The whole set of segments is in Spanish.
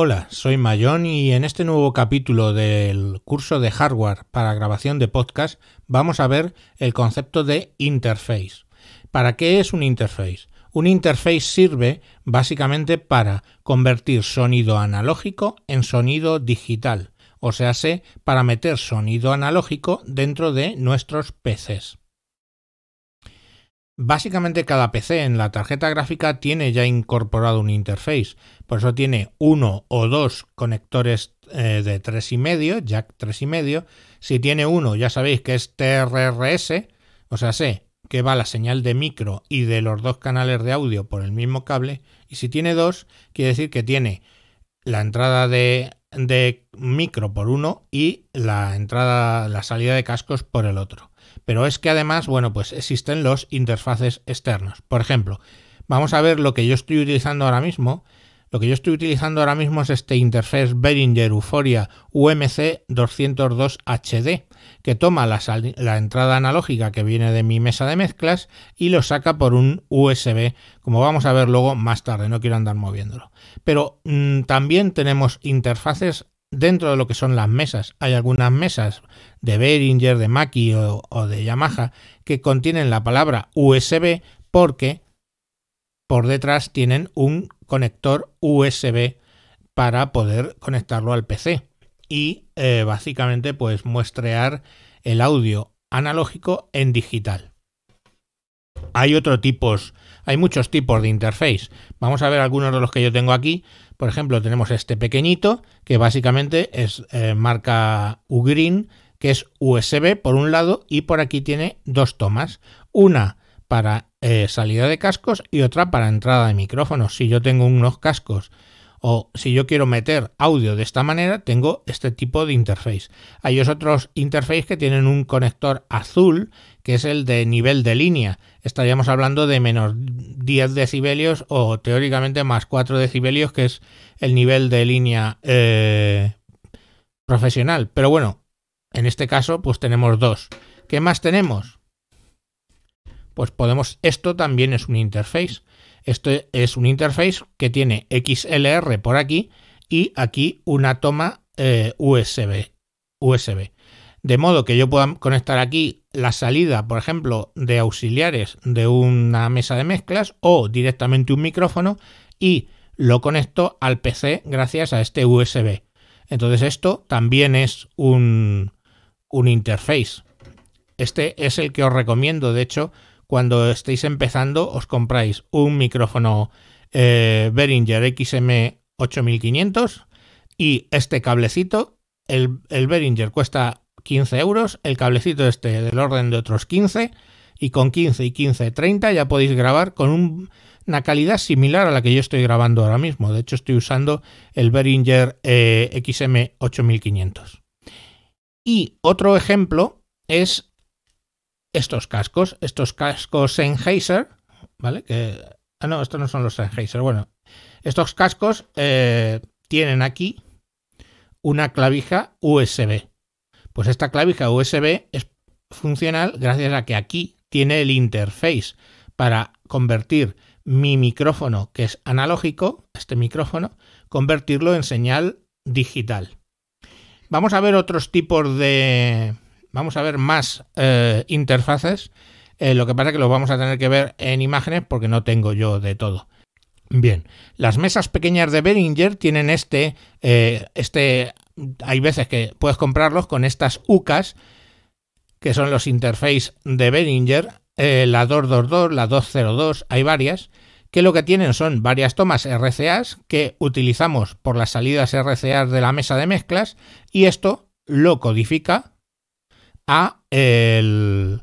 Hola, soy Mayón y en este nuevo capítulo del curso de hardware para grabación de podcast vamos a ver el concepto de interface. ¿Para qué es un interface? Un interface sirve básicamente para convertir sonido analógico en sonido digital, o sea, para meter sonido analógico dentro de nuestros PCs. Básicamente cada PC en la tarjeta gráfica tiene ya incorporado un interface, por eso tiene uno o dos conectores eh, de 3,5, jack medio. Si tiene uno, ya sabéis que es TRRS, o sea, sé que va la señal de micro y de los dos canales de audio por el mismo cable, y si tiene dos, quiere decir que tiene la entrada de, de micro por uno y la entrada, la salida de cascos por el otro. Pero es que además, bueno, pues existen los interfaces externos. Por ejemplo, vamos a ver lo que yo estoy utilizando ahora mismo. Lo que yo estoy utilizando ahora mismo es este interface Behringer Euphoria UMC 202 HD, que toma la, entrada analógica que viene de mi mesa de mezclas y lo saca por un USB, como vamos a ver luego más tarde, no quiero andar moviéndolo. Pero mm, también tenemos interfaces dentro de lo que son las mesas. Hay algunas mesas de Behringer, de Maki o, de Yamaha que contienen la palabra USB porque por detrás tienen un conector USB para poder conectarlo al PC y eh, básicamente pues muestrear el audio analógico en digital. Hay otros tipos, hay muchos tipos de interface. Vamos a ver algunos de los que yo tengo aquí. Por ejemplo, tenemos este pequeñito que básicamente es eh, marca Ugreen, que es USB por un lado y por aquí tiene dos tomas. Una para eh, salida de cascos y otra para entrada de micrófonos. Si yo tengo unos cascos o si yo quiero meter audio de esta manera, tengo este tipo de interface. Hay otros interfaces que tienen un conector azul que es el de nivel de línea. Estaríamos hablando de menos 10 decibelios o teóricamente más 4 decibelios, que es el nivel de línea eh, profesional. Pero bueno, en este caso pues tenemos dos. ¿Qué más tenemos? Pues podemos, esto también es un interface. Esto es un interface que tiene XLR por aquí y aquí una toma eh, USB. USB de modo que yo pueda conectar aquí la salida, por ejemplo, de auxiliares de una mesa de mezclas o directamente un micrófono y lo conecto al PC gracias a este USB. Entonces esto también es un, interface. Este es el que os recomiendo, de hecho, cuando estéis empezando os compráis un micrófono eh, Behringer XM8500 y este cablecito. El, el Behringer cuesta 15 euros, el cablecito este del orden de otros 15, y con 15 y 15, 30 ya podéis grabar con una calidad similar a la que yo estoy grabando ahora mismo. De hecho, estoy usando el Behringer eh, XM8500. Y otro ejemplo es estos cascos, estos cascos Sennheiser, ¿vale? Que, ah, no, estos no son los Sennheiser. Bueno, estos cascos eh, tienen aquí una clavija USB. Pues esta clavija USB es funcional gracias a que aquí tiene el interface para convertir mi micrófono, que es analógico, este micrófono, convertirlo en señal digital. Vamos a ver otros tipos de... Vamos a ver más eh, interfaces. Eh, lo que pasa es que lo vamos a tener que ver en imágenes porque no tengo yo de todo. Bien, las mesas pequeñas de Behringer tienen este, eh, este hay veces que puedes comprarlos con estas UCAs, que son los interfaces de Behringer, eh, la 222, la 202, hay varias, que lo que tienen son varias tomas RCAs que utilizamos por las salidas RCAs de la mesa de mezclas y esto lo codifica a el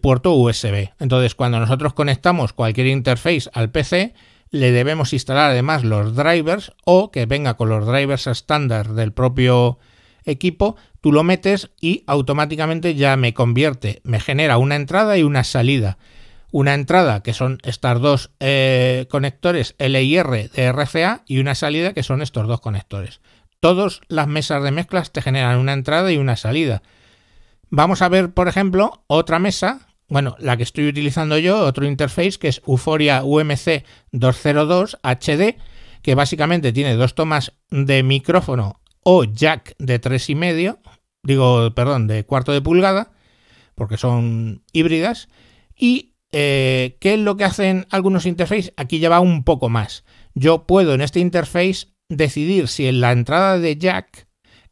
puerto USB. Entonces, cuando nosotros conectamos cualquier interface al PC, le debemos instalar además los drivers o que venga con los drivers estándar del propio equipo, tú lo metes y automáticamente ya me convierte, me genera una entrada y una salida. Una entrada que son estos dos eh, conectores L y R de RFA y una salida que son estos dos conectores. Todas las mesas de mezclas te generan una entrada y una salida. Vamos a ver, por ejemplo, otra mesa bueno, la que estoy utilizando yo, otro interface que es Euphoria UMC 202 HD, que básicamente tiene dos tomas de micrófono o jack de 3,5, digo, perdón, de cuarto de pulgada, porque son híbridas. ¿Y eh, qué es lo que hacen algunos interfaces? Aquí ya va un poco más. Yo puedo en este interface decidir si en la entrada de jack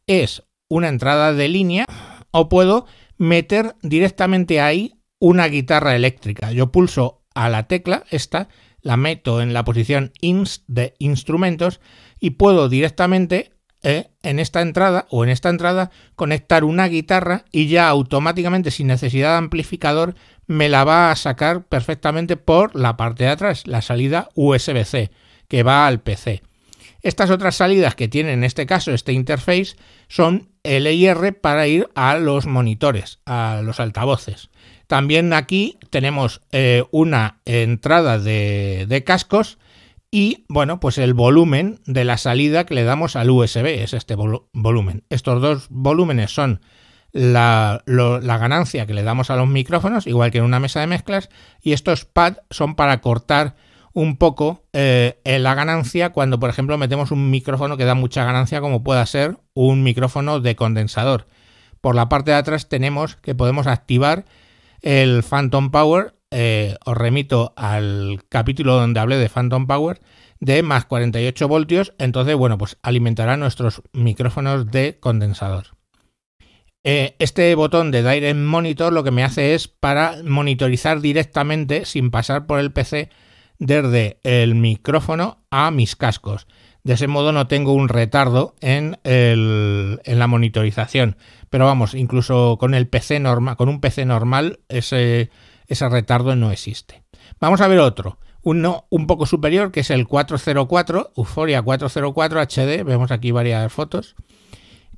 es una entrada de línea o puedo meter directamente ahí una guitarra eléctrica. Yo pulso a la tecla, esta, la meto en la posición INS de instrumentos y puedo directamente eh, en esta entrada o en esta entrada conectar una guitarra y ya automáticamente sin necesidad de amplificador me la va a sacar perfectamente por la parte de atrás, la salida USB-C que va al PC. Estas otras salidas que tiene en este caso este interface son R para ir a los monitores, a los altavoces. También aquí tenemos eh, una entrada de, cascos y, bueno, pues el volumen de la salida que le damos al USB es este volumen. Estos dos volúmenes son la, ganancia que le damos a los micrófonos, igual que en una mesa de mezclas, y estos pads son para cortar un poco eh, la ganancia cuando, por ejemplo, metemos un micrófono que da mucha ganancia, como pueda ser un micrófono de condensador. Por la parte de atrás tenemos que podemos activar el Phantom Power, eh, os remito al capítulo donde hablé de Phantom Power de más 48 voltios, entonces bueno, pues alimentará nuestros micrófonos de condensador. Eh, este botón de Direct Monitor lo que me hace es para monitorizar directamente sin pasar por el PC desde el micrófono a mis cascos. De ese modo no tengo un retardo en, la monitorización. Pero vamos, incluso con el PC con un PC normal, ese, ese retardo no existe. Vamos a ver otro uno un poco superior, que es el 404, Euphoria 404 HD, vemos aquí varias fotos,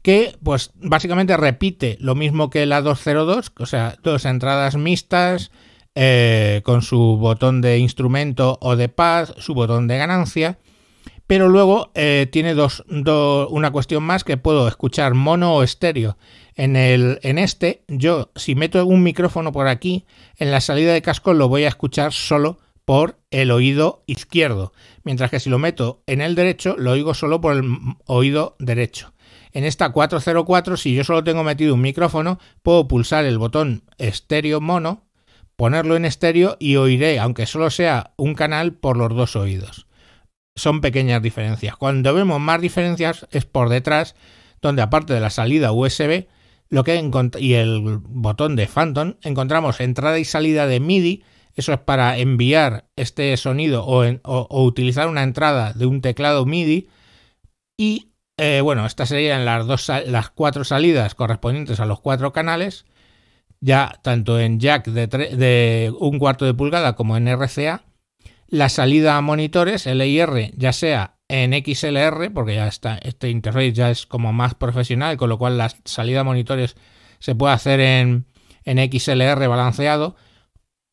que pues básicamente repite lo mismo que la 202, o sea, dos entradas mixtas, eh, con su botón de instrumento o de paz, su botón de ganancia, pero luego eh, tiene una cuestión más que puedo escuchar mono o estéreo. En, el, en este, yo si meto un micrófono por aquí, en la salida de casco lo voy a escuchar solo por el oído izquierdo, mientras que si lo meto en el derecho, lo oigo solo por el oído derecho. En esta 404, si yo solo tengo metido un micrófono, puedo pulsar el botón estéreo mono, ponerlo en estéreo y oiré, aunque solo sea un canal, por los dos oídos son pequeñas diferencias. Cuando vemos más diferencias es por detrás, donde aparte de la salida USB lo que y el botón de Phantom, encontramos entrada y salida de MIDI. Eso es para enviar este sonido o, utilizar una entrada de un teclado MIDI. Y eh, bueno, estas serían las, las cuatro salidas correspondientes a los cuatro canales, ya tanto en jack de, de un cuarto de pulgada como en RCA la salida a monitores LIR, ya sea en XLR, porque ya está, este interface ya es como más profesional, con lo cual la salida a monitores se puede hacer en, XLR balanceado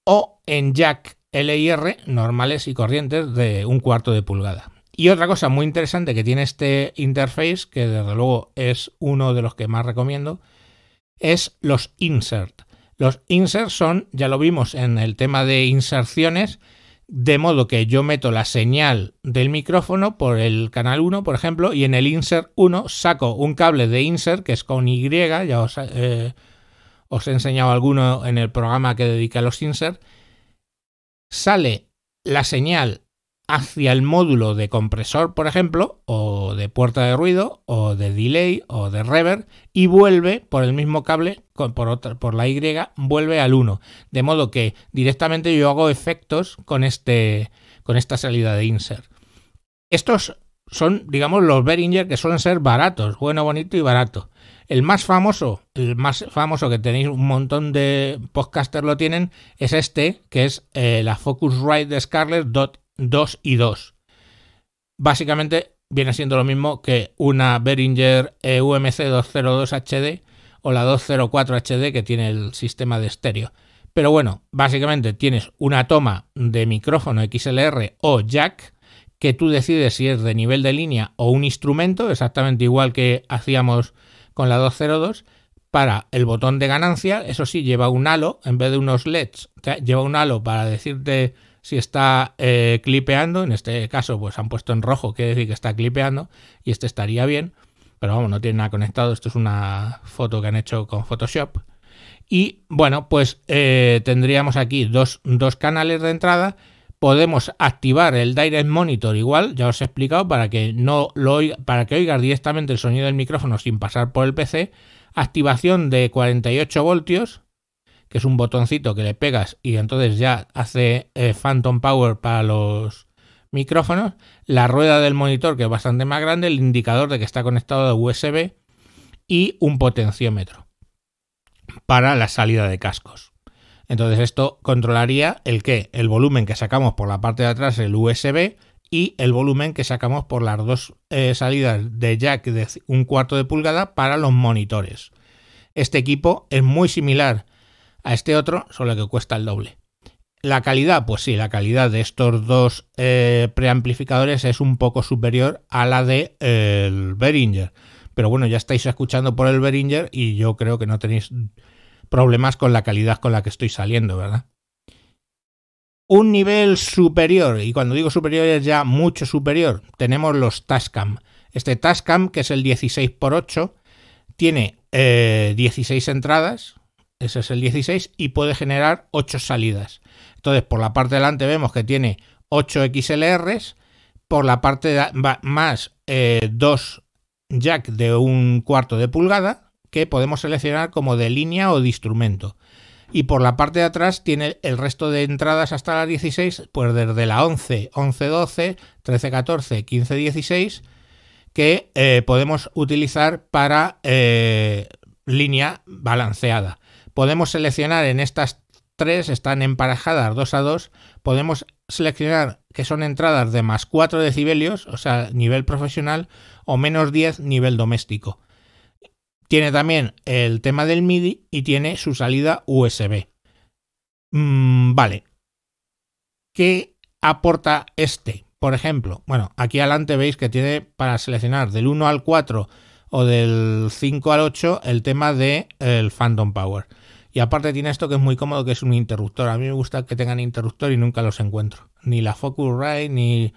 o en jack LIR normales y corrientes de un cuarto de pulgada. Y otra cosa muy interesante que tiene este interface, que desde luego es uno de los que más recomiendo, es los insert. Los insert son, ya lo vimos en el tema de inserciones, de modo que yo meto la señal del micrófono por el canal 1, por ejemplo, y en el insert 1 saco un cable de insert que es con Y, ya eh, os, he enseñado alguno en el programa que dedica a los insert. Sale la señal hacia el módulo de compresor, por ejemplo, o de puerta de ruido, o de delay, o de reverb, y vuelve por el mismo cable, por, la Y, vuelve al 1. De modo que directamente yo hago efectos con, este, con esta salida de insert. Estos son, digamos, los Behringer que suelen ser baratos, bueno, bonito y barato. El más famoso, el más famoso que tenéis un montón de podcasters lo tienen, es este, que es eh, la Focusrite de Scarlett 2 y 2. Básicamente viene siendo lo mismo que una Behringer UMC 202 HD o la 204 HD que tiene el sistema de estéreo. Pero bueno, básicamente tienes una toma de micrófono XLR o jack que tú decides si es de nivel de línea o un instrumento, exactamente igual que hacíamos con la 202, para el botón de ganancia, eso sí, lleva un halo, en vez de unos LEDs, lleva un halo para decirte si está eh, clipeando, en este caso pues han puesto en rojo, quiere decir que está clipeando y este estaría bien, pero vamos, no tiene nada conectado, esto es una foto que han hecho con Photoshop. Y bueno, pues eh, tendríamos aquí dos, canales de entrada, podemos activar el Direct Monitor igual, ya os he explicado, para que no lo para que oigas directamente el sonido del micrófono sin pasar por el PC. Activación de 48 voltios, que es un botoncito que le pegas y entonces ya hace eh, Phantom Power para los micrófonos, la rueda del monitor que es bastante más grande, el indicador de que está conectado a USB y un potenciómetro para la salida de cascos. Entonces esto controlaría el que el volumen que sacamos por la parte de atrás el USB y el volumen que sacamos por las dos eh, salidas de jack de un cuarto de pulgada para los monitores. Este equipo es muy similar a este otro, solo que cuesta el doble. La calidad, pues sí, la calidad de estos dos eh, preamplificadores es un poco superior a la del de, el Behringer. Pero bueno, ya estáis escuchando por el Behringer y yo creo que no tenéis problemas con la calidad con la que estoy saliendo, ¿verdad? Un nivel superior, y cuando digo superior es ya mucho superior, tenemos los Tascam. Este Tascam, que es el 16x8, tiene 16 eh, entradas, ese es el 16, y puede generar 8 salidas. Entonces, por la parte de delante vemos que tiene 8 XLRs, por la parte más 2 eh, jack de un cuarto de pulgada, que podemos seleccionar como de línea o de instrumento. Y por la parte de atrás tiene el resto de entradas hasta la 16, pues desde la 11, 11, 12, 13, 14, 15, 16, que eh, podemos utilizar para eh, línea balanceada. Podemos seleccionar en estas tres, están emparejadas dos a dos, podemos seleccionar que son entradas de más 4 decibelios, o sea, nivel profesional, o menos 10 nivel doméstico. Tiene también el tema del MIDI y tiene su salida USB. Mm, vale. ¿Qué aporta este? Por ejemplo, bueno, aquí adelante veis que tiene para seleccionar del 1 al 4 o del 5 al 8 el tema de el Phantom Power. Y aparte tiene esto que es muy cómodo, que es un interruptor. A mí me gusta que tengan interruptor y nunca los encuentro. Ni la Focusrite ni,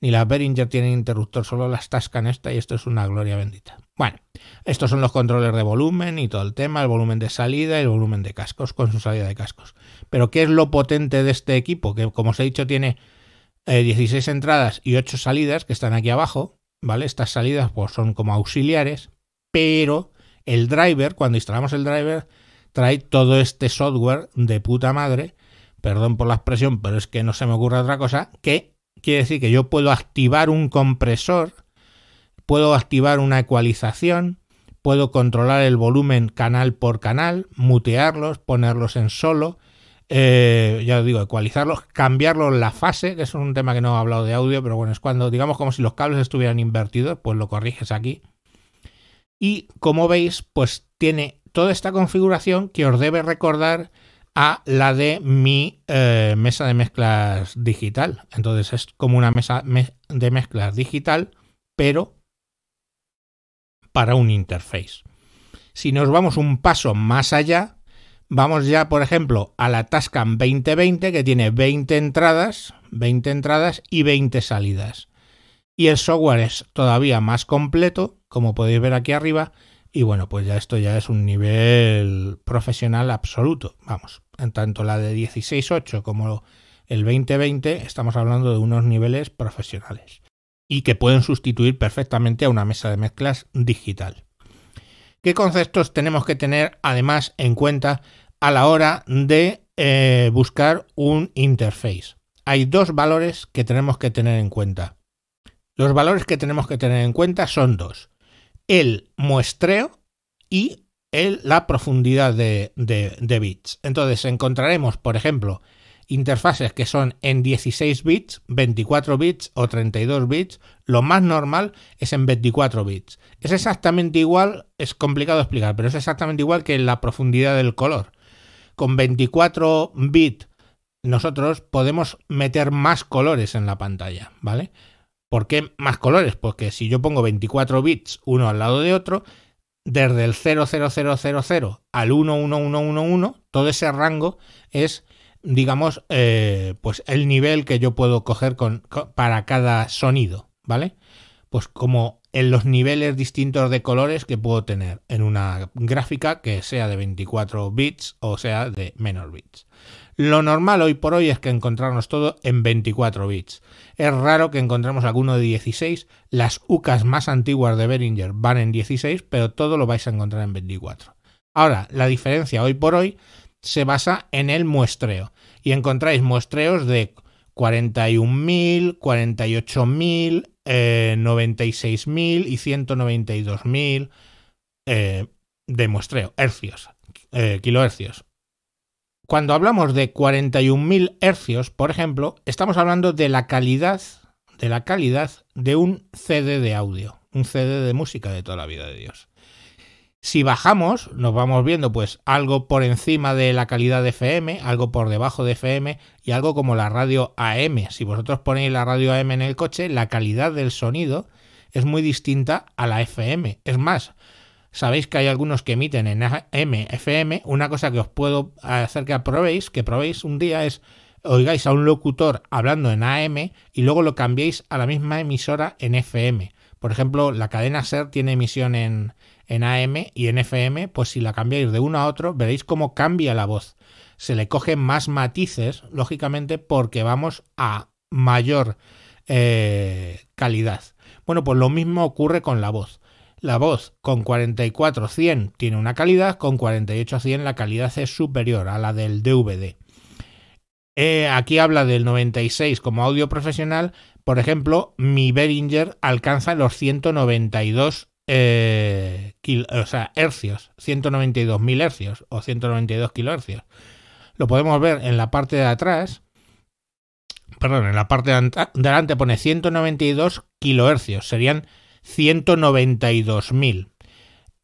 ni la Behringer tienen interruptor, solo las Tascan esta y esto es una gloria bendita. Bueno, estos son los controles de volumen y todo el tema, el volumen de salida y el volumen de cascos con su salida de cascos. Pero ¿qué es lo potente de este equipo? Que como os he dicho tiene 16 eh, entradas y 8 salidas que están aquí abajo ¿vale? Estas salidas pues, son como auxiliares, pero el driver, cuando instalamos el driver, trae todo este software de puta madre, perdón por la expresión, pero es que no se me ocurre otra cosa, que quiere decir que yo puedo activar un compresor, puedo activar una ecualización, puedo controlar el volumen canal por canal, mutearlos, ponerlos en solo, eh, ya os digo, ecualizarlos, cambiarlos la fase, que es un tema que no he hablado de audio, pero bueno, es cuando, digamos, como si los cables estuvieran invertidos, pues lo corriges aquí. Y como veis, pues tiene toda esta configuración que os debe recordar a la de mi eh, mesa de mezclas digital. Entonces es como una mesa de mezclas digital, pero para un interface. Si nos vamos un paso más allá, Vamos ya, por ejemplo, a la Tascam 2020 que tiene 20 entradas, 20 entradas y 20 salidas. Y el software es todavía más completo, como podéis ver aquí arriba. Y bueno, pues ya esto ya es un nivel profesional absoluto. Vamos, en tanto la de 16.8 como el 2020 estamos hablando de unos niveles profesionales y que pueden sustituir perfectamente a una mesa de mezclas digital. ¿Qué conceptos tenemos que tener además en cuenta a la hora de eh, buscar un interface. Hay dos valores que tenemos que tener en cuenta. Los valores que tenemos que tener en cuenta son dos. El muestreo y la profundidad de, de bits. Entonces encontraremos, por ejemplo, interfaces que son en 16 bits, 24 bits o 32 bits, lo más normal es en 24 bits. Es exactamente igual, es complicado explicar, pero es exactamente igual que la profundidad del color con 24 bits nosotros podemos meter más colores en la pantalla, ¿vale? ¿Por qué más colores? Porque si yo pongo 24 bits uno al lado de otro, desde el 00000 al 11111, todo ese rango es, digamos, eh, pues el nivel que yo puedo coger con, para cada sonido, ¿vale? Pues como en los niveles distintos de colores que puedo tener en una gráfica que sea de 24 bits o sea de menos bits. Lo normal hoy por hoy es que encontrarnos todo en 24 bits. Es raro que encontremos alguno de 16. Las UCAs más antiguas de Behringer van en 16, pero todo lo vais a encontrar en 24. Ahora, la diferencia hoy por hoy se basa en el muestreo. Y encontráis muestreos de 41.000, 48.000, 96.000 eh, y 192.000 eh, de muestreo, hercios, eh, kilohercios. Cuando hablamos de 41.000 hercios, por ejemplo, estamos hablando de la calidad de la calidad de un CD de audio, un CD de música de toda la vida de Dios. Si bajamos, nos vamos viendo pues algo por encima de la calidad de FM, algo por debajo de FM y algo como la radio AM. Si vosotros ponéis la radio AM en el coche, la calidad del sonido es muy distinta a la FM. Es más, sabéis que hay algunos que emiten en AM, FM. Una cosa que os puedo hacer que probéis, que probéis un día es oigáis a un locutor hablando en AM y luego lo cambiéis a la misma emisora en FM. Por ejemplo, la cadena SER tiene emisión en, en AM y en FM, pues si la cambiáis de uno a otro, veréis cómo cambia la voz. Se le cogen más matices, lógicamente, porque vamos a mayor eh, calidad. Bueno, pues lo mismo ocurre con la voz. La voz con 44-100 tiene una calidad, con 48-100 la calidad es superior a la del DVD. Eh, aquí habla del 96 como audio profesional. Por ejemplo, mi Behringer alcanza los 192 eh, o sea, hercios, 192.000 hercios o 192 kilohercios. Lo podemos ver en la parte de atrás, perdón, en la parte de delante pone 192 kilohercios, serían 192.000.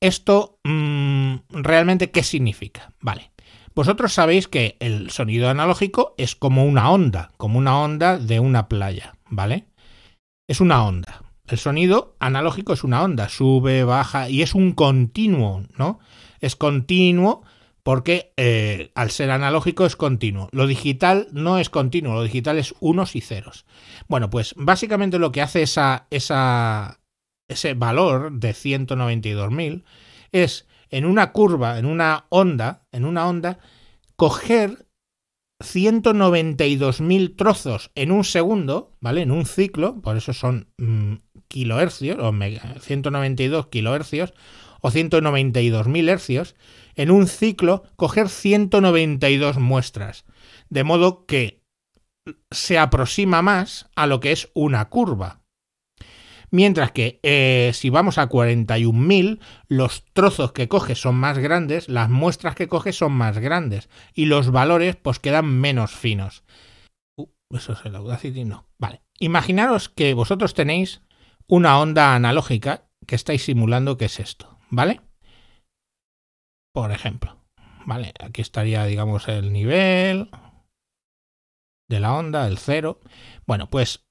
Esto mm, realmente qué significa? Vale. Vosotros sabéis que el sonido analógico es como una onda, como una onda de una playa, ¿vale? Es una onda, el sonido analógico es una onda, sube, baja y es un continuo, ¿no? Es continuo porque eh, al ser analógico es continuo. Lo digital no es continuo, lo digital es unos y ceros. Bueno, pues básicamente lo que hace ese valor de 192.000 es en una curva, en una onda, en una onda, coger 192.000 trozos en un segundo, ¿vale? En un ciclo, por eso son mm, kilohercios, o 192 kilohercios, o 192.000 hercios, en un ciclo coger 192 muestras, de modo que se aproxima más a lo que es una curva. Mientras que eh, si vamos a 41.000, los trozos que coge son más grandes, las muestras que coge son más grandes y los valores pues quedan menos finos. Uh, eso es el Audacity, no. Vale. Imaginaros que vosotros tenéis una onda analógica que estáis simulando que es esto, ¿vale? Por ejemplo, ¿vale? Aquí estaría, digamos, el nivel de la onda, el cero. Bueno, pues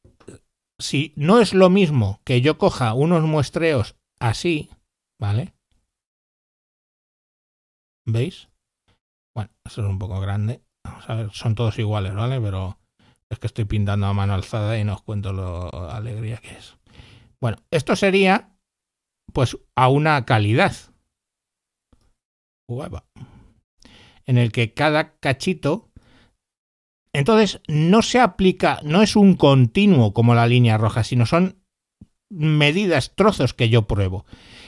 si no es lo mismo que yo coja unos muestreos así, ¿vale? ¿Veis? Bueno, eso es un poco grande. Vamos a ver, son todos iguales, ¿vale? Pero es que estoy pintando a mano alzada y no os cuento lo alegría que es. Bueno, esto sería pues a una calidad. En el que cada cachito... Entonces no se aplica, no es un continuo como la línea roja, sino son medidas, trozos que yo pruebo.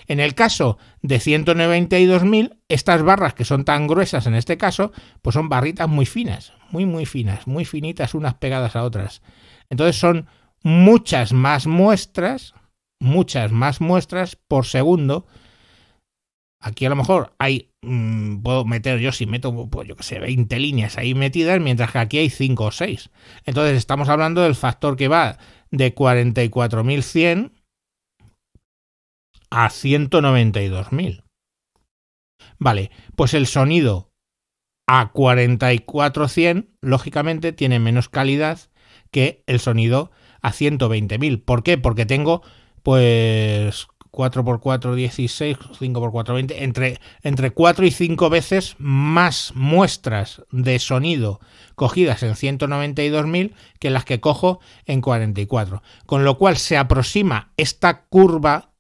En el caso de 192.000, estas barras que son tan gruesas en este caso, pues son barritas muy finas, muy, muy finas, muy finitas unas pegadas a otras. Entonces son muchas más muestras muchas más muestras por segundo. Aquí a lo mejor hay, mm, puedo meter yo si meto, pues yo que sé, 20 líneas ahí metidas, mientras que aquí hay 5 o 6. Entonces estamos hablando del factor que va de 44.100 a 192.000. Vale, pues el sonido a 44.100 lógicamente tiene menos calidad que el sonido a 120.000. ¿Por qué? Porque tengo pues 4x4 16, 5x4 20, entre, entre 4 y 5 veces más muestras de sonido cogidas en 192.000 que las que cojo en 44. Con lo cual se aproxima esta curva,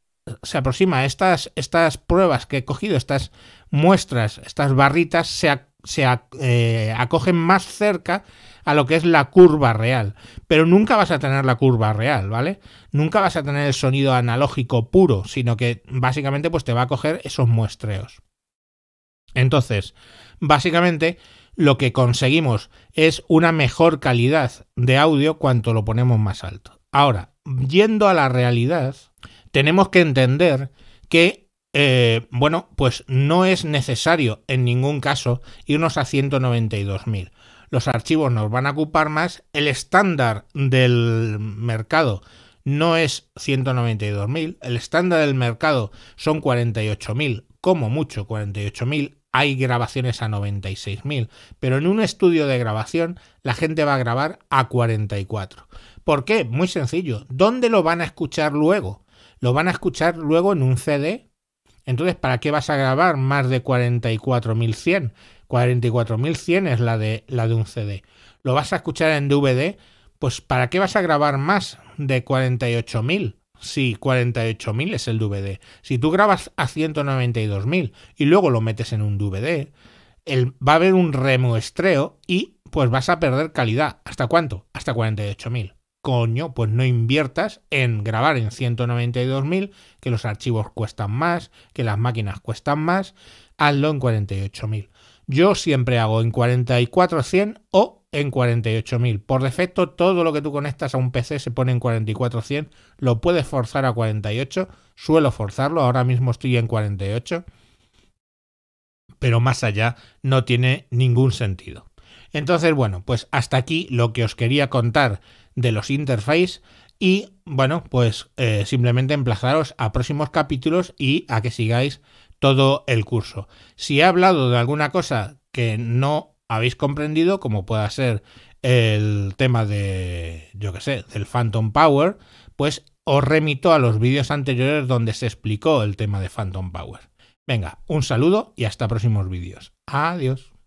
se aproxima estas, estas pruebas que he cogido, estas muestras, estas barritas, se, se eh, acogen más cerca a lo que es la curva real. Pero nunca vas a tener la curva real, ¿vale? Nunca vas a tener el sonido analógico puro, sino que básicamente pues te va a coger esos muestreos. Entonces, básicamente lo que conseguimos es una mejor calidad de audio cuanto lo ponemos más alto. Ahora, yendo a la realidad, tenemos que entender que, eh, bueno, pues no es necesario en ningún caso irnos a 192.000 los archivos nos van a ocupar más, el estándar del mercado no es 192.000, el estándar del mercado son 48.000, como mucho 48.000, hay grabaciones a 96.000, pero en un estudio de grabación la gente va a grabar a 44. ¿Por qué? Muy sencillo. ¿Dónde lo van a escuchar luego? Lo van a escuchar luego en un CD. Entonces, ¿para qué vas a grabar más de 44.100? 44.100 es la de, la de un CD. Lo vas a escuchar en DVD, pues ¿para qué vas a grabar más de 48.000? Si 48.000 es el DVD. Si tú grabas a 192.000 y luego lo metes en un DVD, va a haber un remuestreo y pues vas a perder calidad. ¿Hasta cuánto? Hasta 48.000. Coño, pues no inviertas en grabar en 192.000, que los archivos cuestan más, que las máquinas cuestan más, hazlo en 48.000. Yo siempre hago en 44100 o en 48000. Por defecto, todo lo que tú conectas a un PC se pone en 44100. Lo puedes forzar a 48. Suelo forzarlo. Ahora mismo estoy en 48. Pero más allá no tiene ningún sentido. Entonces, bueno, pues hasta aquí lo que os quería contar de los interfaces. Y bueno, pues eh, simplemente emplazaros a próximos capítulos y a que sigáis todo el curso. Si he hablado de alguna cosa que no habéis comprendido, como pueda ser el tema de, yo que sé, del Phantom Power, pues os remito a los vídeos anteriores donde se explicó el tema de Phantom Power. Venga, un saludo y hasta próximos vídeos. Adiós.